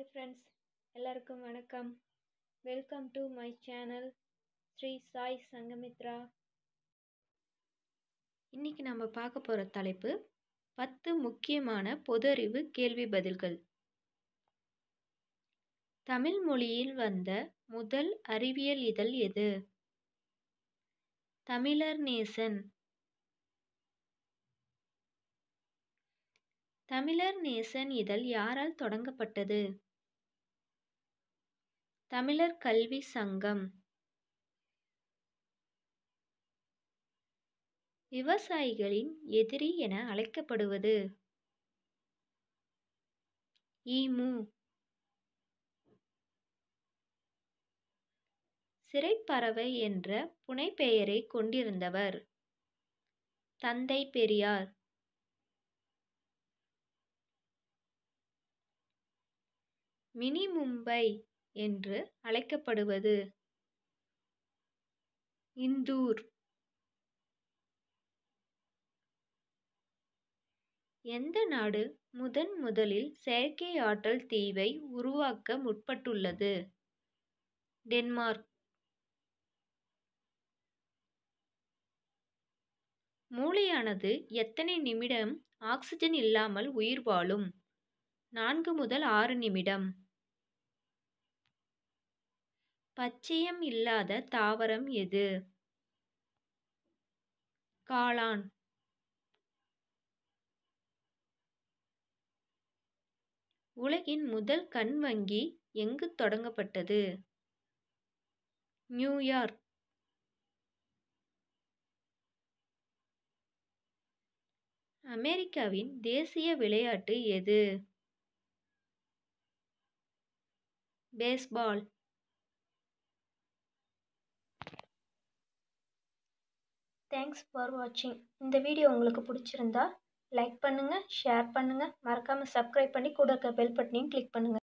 hi friends எல்லாருக்கும் வணக்கம் welcome to my channel Sri Sai Sangamitra இன்னைக்கு நம்ம பார்க்க போகிற தலைப்பு பத்து முக்கியமான பொது அறிவு கேள்வி பதில்கள் தமிழ் மொழியில் வந்த முதல் அறிவியல் இதழ் எது தமிழர் நேசன் தமிழர் நேசன் இதழ் யாரால் தொடங்கப்பட்டது தமிழர் கல்வி சங்கம் விவசாயிகளின் எதிரி என அழைக்கப்படுவது ஈமு சிறைப்பறவை என்ற புனைப்பெயரை கொண்டிருந்தவர் தந்தை பெரியார் மினி மும்பை என்று அழைக்கப்படுவது இந்தூர் எந்த நாடு முதன் முதலில் செயற்கை ஆற்றல் தீவை உருவாக்க முற்பட்டுள்ளது டென்மார்க் மூளையானது எத்தனை நிமிடம் ஆக்சிஜன் இல்லாமல் உயிர் வாழும் நான்கு முதல் ஆறு நிமிடம் பச்சையம் இல்லாத தாவரம் எது காளான் உலகின் முதல் கண் வங்கி எங்கு தொடங்கப்பட்டது நியூயார்க் அமெரிக்காவின் தேசிய விளையாட்டு எது பேஸ்பால் தேங்க்ஸ் ஃபார் வாட்சிங் இந்த வீடியோ உங்களுக்கு பிடிச்சிருந்தா லைக் பண்ணுங்கள் ஷேர் பண்ணுங்கள் மறக்காமல் சப்ஸ்கிரைப் பண்ணி கூட இருக்க பெல் பட்டனையும் கிளிக் பண்ணுங்கள்